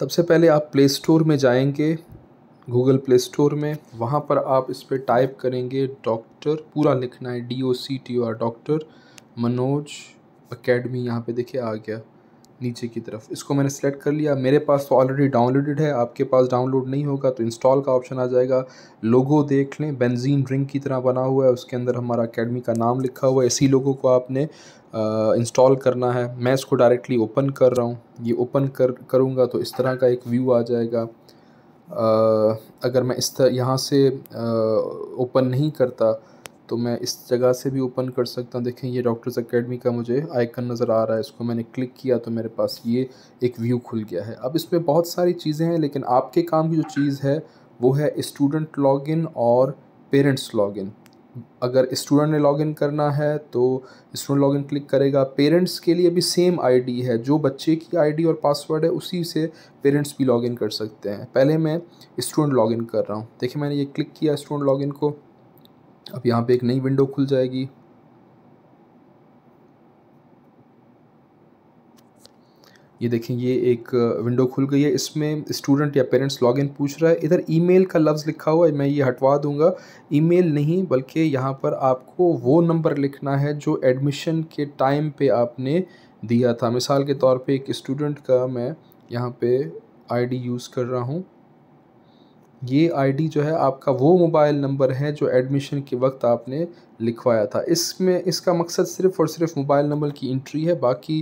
सबसे पहले आप प्ले स्टोर में जाएंगे गूगल प्ले स्टोर में वहाँ पर आप इस पर टाइप करेंगे डॉक्टर पूरा लिखना है D O C T R doctor Manoj academy यहाँ पे देखिए आ गया नीचे की तरफ इसको मैंने सेलेक्ट कर लिया मेरे पास तो ऑलरेडी डाउनलोडेड है आपके पास डाउनलोड नहीं होगा तो इंस्टॉल का ऑप्शन आ जाएगा लोगो देख लें बेंजीन ड्रिंक की तरह बना हुआ है उसके अंदर हमारा अकेडमी का नाम लिखा हुआ है इसी लोगों को आपने इंस्टॉल करना है मैं इसको डायरेक्टली ओपन कर रहा हूँ ये ओपन कर करूँगा तो इस तरह का एक व्यू आ जाएगा आ, अगर मैं इस तरह यहाँ से ओपन नहीं करता तो मैं इस जगह से भी ओपन कर सकता हूँ देखें ये डॉक्टर्स अकेडमी का मुझे आइकन नज़र आ रहा है इसको मैंने क्लिक किया तो मेरे पास ये एक व्यू खुल गया है अब इसमें बहुत सारी चीज़ें हैं लेकिन आपके काम की जो चीज़ है वो है स्टूडेंट लॉगिन और पेरेंट्स लॉगिन अगर स्टूडेंट ने लॉगिन करना है तो स्टूडेंट लॉगिन क्लिक करेगा पेरेंट्स के लिए भी सेम आईडी है जो बच्चे की आईडी और पासवर्ड है उसी से पेरेंट्स भी लॉगिन कर सकते हैं पहले मैं स्टूडेंट लॉगिन कर रहा हूँ देखिए मैंने ये क्लिक किया स्टूडेंट लॉगिन को अब यहाँ पे एक नई विंडो खुल जाएगी ये देखें ये एक विंडो खुल गई है इसमें स्टूडेंट या पेरेंट्स लॉगिन पूछ रहा है इधर ईमेल का लफ्ज़ लिखा हुआ है मैं ये हटवा दूंगा ईमेल नहीं बल्कि यहाँ पर आपको वो नंबर लिखना है जो एडमिशन के टाइम पे आपने दिया था मिसाल के तौर पे एक स्टूडेंट का मैं यहाँ पे आईडी यूज़ कर रहा हूँ ये आईडी जो है आपका वो मोबाइल नंबर है जो एडमिशन के वक्त आपने लिखवाया था इसमें इसका मकसद सिर्फ़ और सिर्फ मोबाइल नंबर की इंट्री है बाकी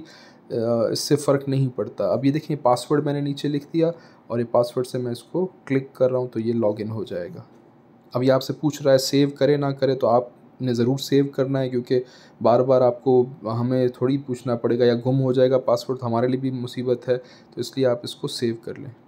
इससे फ़र्क नहीं पड़ता अब ये देखें पासवर्ड मैंने नीचे लिख दिया और ये पासवर्ड से मैं इसको क्लिक कर रहा हूँ तो ये लॉगिन हो जाएगा अब ये आपसे पूछ रहा है सेव करे ना करे तो आप ने ज़रूर सेव करना है क्योंकि बार बार आपको हमें थोड़ी पूछना पड़ेगा या गुम हो जाएगा पासवर्ड तो हमारे लिए भी मुसीबत है तो इसलिए आप इसको सेव कर लें